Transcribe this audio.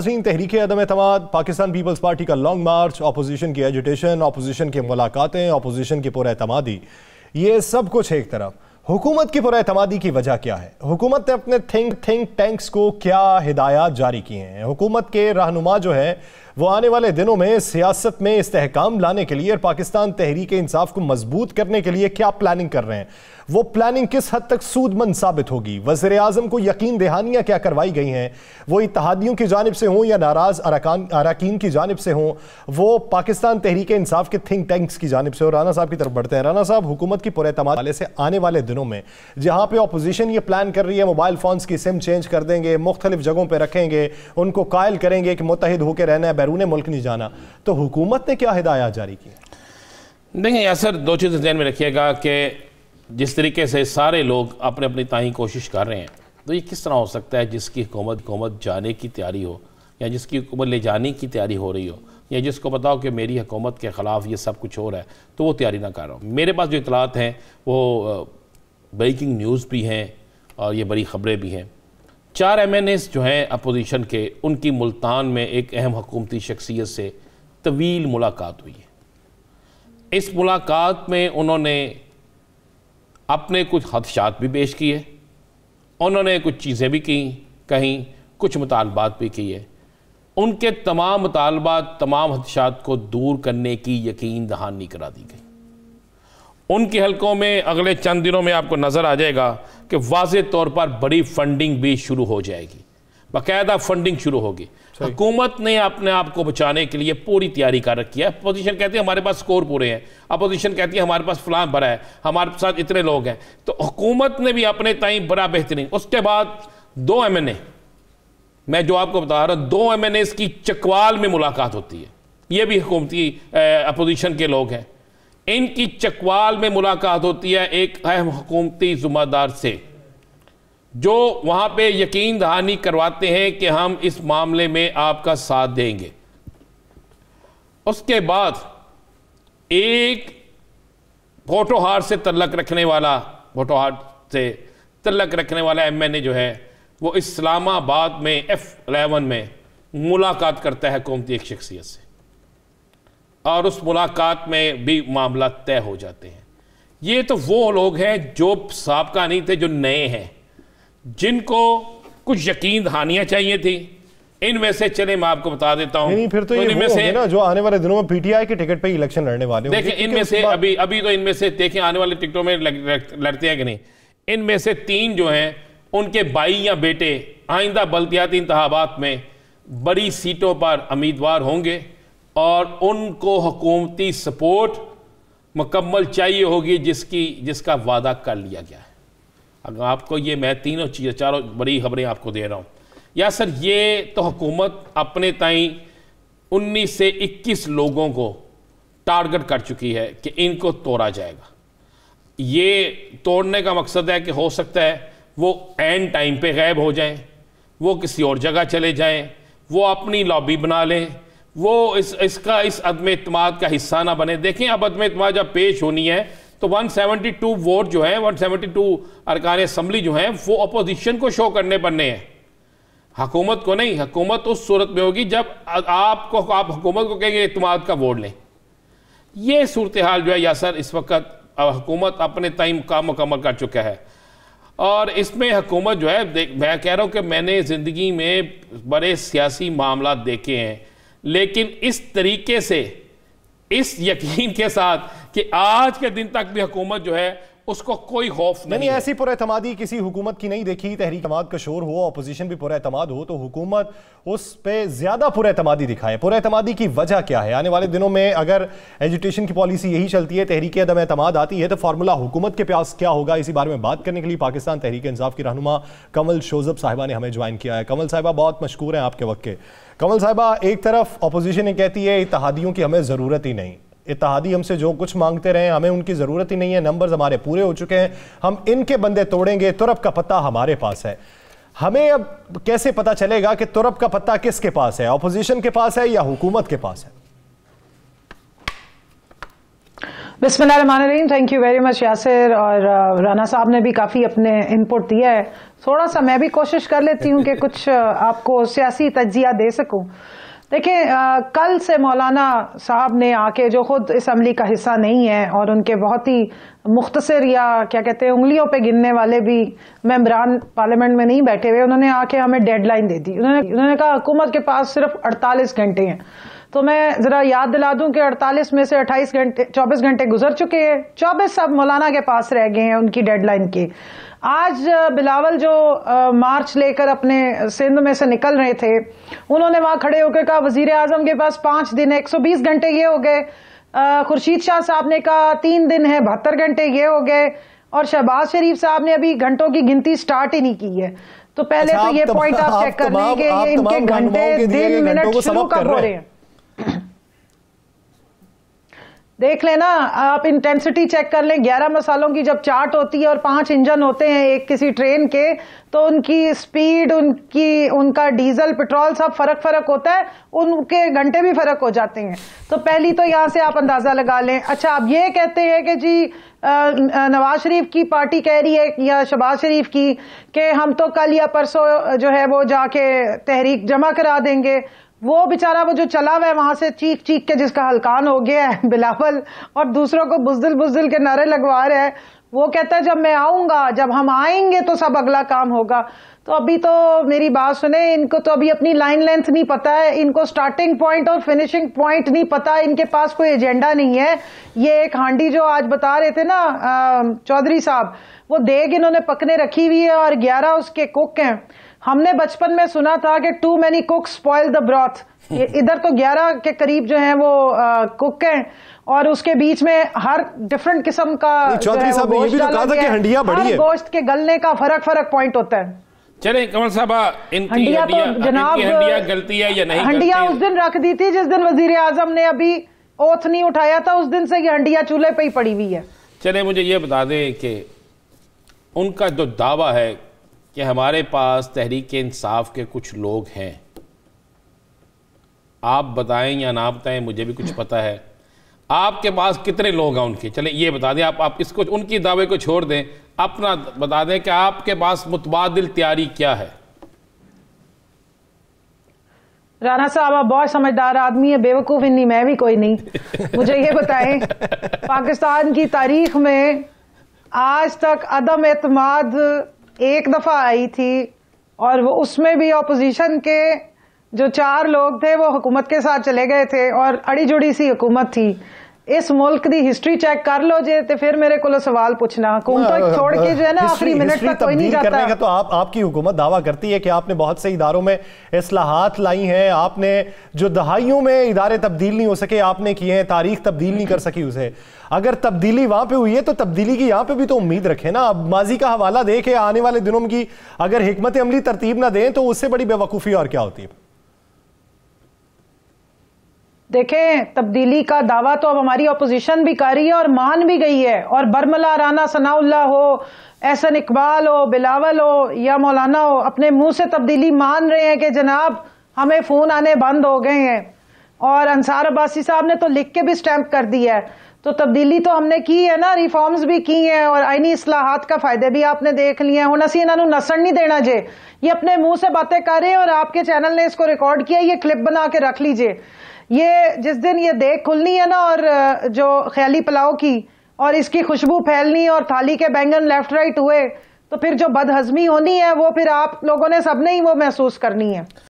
तहरीक अदम अतमाद पाकिस्तान पीपल्स पार्टी का लॉन्ग मार्च अपोजिशन की एजुटेशन अपोजिशन की मुलाकातें अपोजिशन की पुरमादी ये सब कुछ एक तरफ हुकूमत की पुरमादी की वजह क्या है हुकूमत ने अपने थिंक थिंक टैंक्स को क्या हिदायत जारी किए हैं हुकूमत के रहनुमा जो है वो आने वाले दिनों में सियासत में इस्तेकाम लाने के लिए और पाकिस्तान तहरीक इंसाफ को मजबूत करने के लिए क्या प्लानिंग कर रहे हैं वो प्लानिंग किस हद तक सूदमंद साबित होगी वजे अजम को यकीन दहानियां क्या करवाई गई हैं वो इतिहादियों की जानब से हों या नाराज़ अरकान की जानब से हों वो पाकिस्तान तहरीक इंसाफ के थिंक टैंक्स की जानब से हो राना साहब की तरफ बढ़ते हैं राना साहब हुकूमत की पुरतम वाले से आने वाले दिनों में जहाँ पर अपोजिशन ये प्लान कर रही है मोबाइल फोन की सिम चेंज कर देंगे मुख्तलिफ जगहों पर रखेंगे उनको कायल करेंगे कि मुतहद होकर रहना है बैरून मुल्क नहीं जाना तो हुकूमत ने क्या हिदायत जारी की देखिए यासर दो चीज़ें जहन में रखिएगा कि जिस तरीके से सारे लोग अपने अपनी ताही कोशिश कर रहे हैं तो ये किस तरह हो सकता है जिसकी हुकूमत हुकूमत जाने की तैयारी हो या जिसकी हुकूमत ले जाने की तैयारी हो रही हो या जिसको बताओ कि मेरी हुकूमत के ख़िलाफ़ ये सब कुछ हो रहा है तो वो तैयारी ना कर रहा हूँ मेरे पास जो इतलात हैं वो ब्रेकिंग न्यूज़ भी हैं और ये बड़ी ख़बरें भी हैं चार एम एन एस जो हैं अपोजिशन के उनकी मुल्तान में एक अहम हकूमती शख्सियत से तवील मुलाकात हुई है इस मुलाकात में उन्होंने अपने कुछ हदशात भी पेश किए उन्होंने कुछ चीज़ें भी की कहीं कुछ मुतालबात भी किए उनके तमाम मुतालबात तमाम हदशात को दूर करने की यकीन दहानी करा दी गई उनकी हलकों में अगले चंद दिनों में आपको नज़र आ जाएगा कि वाज तौर पर बड़ी फंडिंग भी शुरू हो जाएगी बाकायदा फंडिंग शुरू होगी हुकूमत ने अपने आप को बचाने के लिए पूरी तैयारी कर रखी है अपोजिशन कहती है हमारे पास स्कोर पूरे हैं अपोजिशन कहती है हमारे पास फलां भरा है हमारे साथ इतने लोग हैं तो हुकूमत ने भी अपने ताई बड़ा बेहतरीन उसके बाद दो एम एन ए मैं जो आपको बता रहा हूँ दो एम एन एस की चकवाल में मुलाकात होती है ये भी हुकूमती अपोजिशन के लोग हैं इनकी चकवाल में मुलाकात होती है एक अहम हुकूमती जुम्मेदार से जो वहाँ पे यकीन दहानी करवाते हैं कि हम इस मामले में आपका साथ देंगे उसके बाद एक भोटोहार से तल्लक रखने वाला भोटोहार से तल्लक रखने वाला एम एन ए जो है वो इस्लामाबाद में एफ एलेवन में मुलाकात करता है कौमती एक शख्सियत से और उस मुलाकात में भी मामला तय हो जाते हैं ये तो वो लोग हैं जो सबका नहीं थे जो नए हैं जिनको कुछ यकीन दहानियाँ चाहिए थी इनमें से चले मैं आपको बता देता हूँ नहीं फिर तो, तो इनमें से ना जो आने वाले दिनों में पीटीआई के टिकट पे इलेक्शन लड़ने वाले देखिए इनमें से अभी अभी तो इनमें से देखें आने वाले टिकटों में लड़ते हैं कि नहीं इनमें से तीन जो हैं उनके भाई या बेटे आइंदा बल्दियाती इंतबात में बड़ी सीटों पर उम्मीदवार होंगे और उनको हकूमती सपोर्ट मुकम्मल चाहिए होगी जिसकी जिसका वादा कर लिया गया है अगर आपको ये मैं तीनों चीज़ें चारों बड़ी खबरें आपको दे रहा हूँ या सर ये तो हुकूमत अपने तई उन्नीस से इक्कीस लोगों को टारगेट कर चुकी है कि इनको तोड़ा जाएगा ये तोड़ने का मकसद है कि हो सकता है वो एंड टाइम पे गायब हो जाएं वो किसी और जगह चले जाएं वो अपनी लॉबी बना लें वो इस इसका इस अदम अतमाद का हिस्सा ना बने देखें अब अदम अतमाद जब पेश होनी है तो 172 वोट जो है 172 अरकान असम्बली जो है वो अपोजिशन को शो करने बनने हैं हकूमत को नहीं हकूमत उस सूरत में होगी जब आपको आप हकूमत को कहेंगे इतमाद का वोट लें यह सूरत हाल जो है यासर इस वक्त हकूमत अपने तय काम मुकम्मल कर चुका है और इसमें हकूमत जो है मैं कह रहा हूँ कि मैंने ज़िंदगी में बड़े सियासी मामला देखे हैं लेकिन इस तरीके से इस यकीन के साथ कि आज के दिन तक भी हुकूमत जो है उसको कोई खौफ नहीं ऐसी पुरमादी किसी हुकूमत की नहीं देखी तहरीक अमाद का शोर हो अपोजिशन भी पुरमाद हो तो हुकूमत उस पर ज़्यादा पुरमादी दिखाए पुरमादी की वजह क्या है आने वाले दिनों में अगर एजुटेशन की पॉलिसी यही चलती है तहरीक अदम अतमाद आती है तो फार्मूला हुकूमत के प्यास क्या होगा इसी बारे में बात करने के लिए पाकिस्तान तहरीक इंसाफ की रहनुमा कमल शोजब साहिबा ने हमें ज्वाइन किया है कमल साहिबा बहुत मशहूर हैं आपके वक्त के कमल साहिबा एक तरफ अपोजिशन कहती है इतिहादियों की हमें ज़रूरत ही नहीं इतिहादी हमसे जो कुछ मांगते रहे हमें उनकी ज़रूरत ही नहीं है नंबर्स हमारे पूरे हो चुके हैं हम इनके बंदे तोड़ेंगे तुरप का पता हमारे पास है हमें अब कैसे पता चलेगा कि तुरप का पत्ता किसके पास है अपोजिशन के पास है या हुकूमत के पास है बिस्मिल्लाम thank you very much Yasir और राना साहब ने भी काफ़ी अपने इनपुट दिया है थोड़ा सा मैं भी कोशिश कर लेती हूँ कि कुछ आपको सियासी तजिया दे सकूँ देखें कल से मौलाना साहब ने आके जो खुद इसम्बली का हिस्सा नहीं है और उनके बहुत ही मुख्तसर या क्या कहते हैं उंगलियों पे गिनने वाले भी मेम्बरान पार्लियामेंट में नहीं बैठे हुए उन्होंने आके हमें डेडलाइन दे दी उन्होंने उन्होंने कहा हुकूमत के पास सिर्फ अड़तालीस घंटे हैं तो मैं ज़रा याद दिला दूं कि 48 में से 28 घंटे 24 घंटे गुजर चुके हैं 24 सब मौलाना के पास रह गए हैं उनकी डेडलाइन के आज बिलावल जो मार्च लेकर अपने सिंध में से निकल रहे थे उन्होंने वहां खड़े होकर कहा वजीर आजम के पास पांच दिन है एक सौ बीस घंटे ये हो गए खुर्शीद शाह साहब ने कहा तीन दिन है बहत्तर घंटे ये हो गए और शहबाज शरीफ साहब ने अभी घंटों की गिनती स्टार्ट ही नहीं की है तो पहले अच्छा, तो ये पॉइंट आप चेक कर लेंगे कि इनके घंटे दिन मिनट शुरू कब हो रहे हैं देख लेना आप इंटेंसिटी चेक कर लें ग्यारह मसालों की जब चार्ट होती है और पांच इंजन होते हैं एक किसी ट्रेन के तो उनकी स्पीड उनकी उनका डीजल पेट्रोल सब फर्क फर्क होता है उनके घंटे भी फर्क हो जाते हैं तो पहली तो यहाँ से आप अंदाजा लगा लें अच्छा आप ये कहते हैं कि जी नवाज शरीफ की पार्टी कह रही है या शबाज शरीफ की कि हम तो कल या परसों जो है वो जाके तहरीक जमा करा देंगे वो बेचारा वो जो चला हुआ है वहां से चीख चीख के जिसका हलकान हो गया है बिलावल और दूसरों को बुजदिल बुजदिल के नारे लगवा रहे हैं वो कहता है जब मैं आऊंगा जब हम आएंगे तो सब अगला काम होगा तो अभी तो मेरी बात सुने इनको तो अभी अपनी लाइन लेंथ नहीं पता है इनको स्टार्टिंग पॉइंट और फिनिशिंग पॉइंट नहीं पता इनके पास कोई एजेंडा नहीं है ये एक हांडी जो आज बता रहे थे ना चौधरी साहब वो देग इन्होंने पकने रखी हुई है और ग्यारह उसके कुक हैं हमने बचपन में सुना था कि too many cook spoil the broth इधर तो 11 के करीब जो है वो कुक हैं और उसके बीच में हर डिफरेंट किस्म का चौधरी साहब ने ये भी तो कहा था कि हंडिया बड़ी है गोश्त के गलने का फर्क फर्क पॉइंट होता है चले कमल साहब हंडिया तो जनाब हंडिया गलती है या नहीं हंडिया उस दिन रख दी थी जिस दिन वजीर आजम ने अभी ओथ नहीं उठाया था उस दिन से ये हंडिया चूल्हे पे ही पड़ी हुई है चले मुझे ये बता दें कि उनका जो दावा है कि हमारे पास तहरीक इंसाफ के कुछ लोग हैं आप बताएं या ना बताएं मुझे भी कुछ पता है आपके पास कितने लोग हैं उनके चले ये बता दें आप आप इसको उनकी दावे को छोड़ दें अपना बता दें कि आपके पास मुतबादल तैयारी क्या है राना साहब आप बहुत समझदार आदमी है बेवकूफ़ इन्नी मैं भी कोई नहीं मुझे ये बताएं पाकिस्तान की तारीख में आज तक अदम एतमाद एक दफ़ा आई थी और वो उसमें भी अपोजिशन के जो चार लोग थे वो हुकूमत के साथ चले गए थे और अड़ी जुड़ी सी हुकूमत थी इस मुल्क की ਹਿਸਟਰੀ चेक कर लो जे तो फिर मेरे को सवाल पूछना तो हाँ, छोड़ के हाँ, जो है ना आखिरी मिनट तक कोई नहीं जाता करने का तो आप आपकी हुकूमत दावा करती है कि आपने बहुत से इदारों में असलाहत लाई हैं आपने जो दहाइयों में इदारे तब्दील नहीं हो सके आपने किए हैं तारीख तब्दील नहीं कर सकी उसे अगर तब्दीली वहां पे हुई है तो तब्दीली की यहाँ पे भी तो उम्मीद रखे ना अब माजी का हवाला दे के आने वाले दिनों की अगर हमत अमली तरतीब ना दें तो उससे बड़ी बेवकूफ़ी और क्या होती है देखें तब्दीली का दावा तो अब हमारी अपोजिशन भी कर रही है और मान भी गई है और बर्मला राना सनाउल्ला हो एहसन इकबाल हो बिलावल हो या मौलाना हो अपने मुंह से तब्दीली मान रहे हैं कि जनाब हमें फ़ोन आने बंद हो गए हैं और अंसार अब्बासी साहब ने तो लिख के भी स्टैंप कर दिया है तो तब्दीली तो हमने की है ना रिफॉर्म्स भी की हैं और आईनी असलाहत का फायदे भी आपने देख लिए हैं हूँ असं इन्हों नसण नहीं देना जे ये अपने मुंह से बातें कर रहे हैं और आपके चैनल ने इसको रिकॉर्ड किया ये क्लिप बना के रख लीजिए ये जिस दिन ये देख खुलनी है ना और जो ख्याली पुलाव की और इसकी खुशबू फैलनी और थाली के बैंगन लेफ्ट राइट हुए तो फिर जो बदहजमी होनी है वो फिर आप लोगों ने सबने ही वो महसूस करनी है